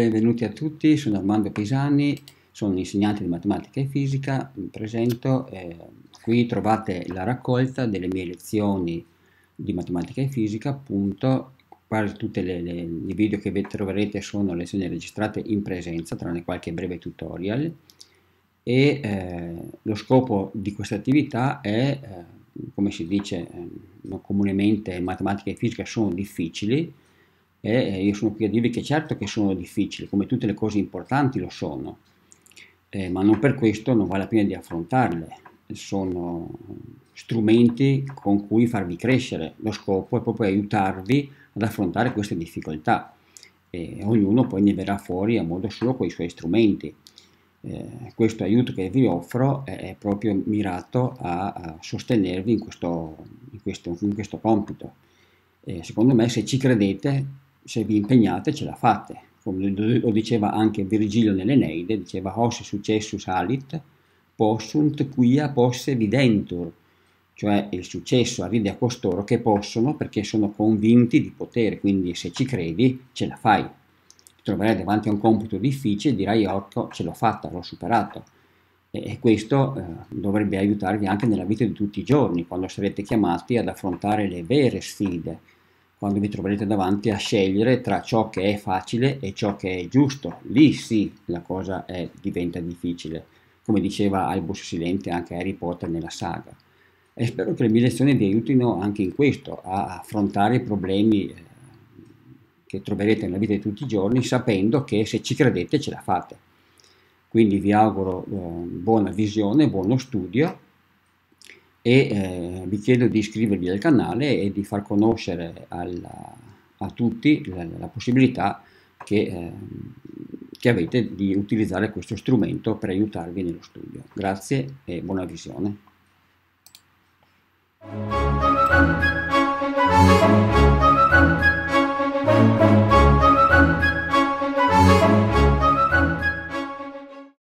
Benvenuti a tutti, sono Armando Pisani, sono insegnante di matematica e fisica, mi presento, eh, qui trovate la raccolta delle mie lezioni di matematica e fisica, appunto, quasi tutti i video che troverete sono lezioni registrate in presenza, tranne qualche breve tutorial, e eh, lo scopo di questa attività è, eh, come si dice eh, comunemente, matematica e fisica sono difficili, e io sono qui a dirvi che certo che sono difficili, come tutte le cose importanti lo sono, eh, ma non per questo non vale la pena di affrontarle. Sono strumenti con cui farvi crescere. Lo scopo è proprio aiutarvi ad affrontare queste difficoltà. E ognuno poi ne verrà fuori a modo suo con i suoi strumenti. Eh, questo aiuto che vi offro è, proprio mirato a, a sostenervi in questo, in questo, in questo compito. Eh, secondo me se ci credete se vi impegnate ce la fate. Come lo diceva anche Virgilio nell'Eneide, diceva os successus alit, possunt quia posse videntur, cioè il successo arriva a costoro che possono perché sono convinti di potere, quindi se ci credi ce la fai. Ti troverai davanti a un compito difficile e dirai orco ce l'ho fatta, l'ho superato. E, e questo eh, dovrebbe aiutarvi anche nella vita di tutti i giorni, quando sarete chiamati ad affrontare le vere sfide, quando vi troverete davanti a scegliere tra ciò che è facile e ciò che è giusto. Lì sì la cosa è, diventa difficile, come diceva Albus Silente anche Harry Potter nella saga. E spero che le mie lezioni vi aiutino anche in questo, a affrontare i problemi eh, che troverete nella vita di tutti i giorni, sapendo che se ci credete ce la fate. Quindi vi auguro eh, buona visione, buono studio e eh, vi chiedo di iscrivervi al canale e di far conoscere alla, a tutti la, la possibilità che, eh, che avete di utilizzare questo strumento per aiutarvi nello studio. Grazie e buona visione.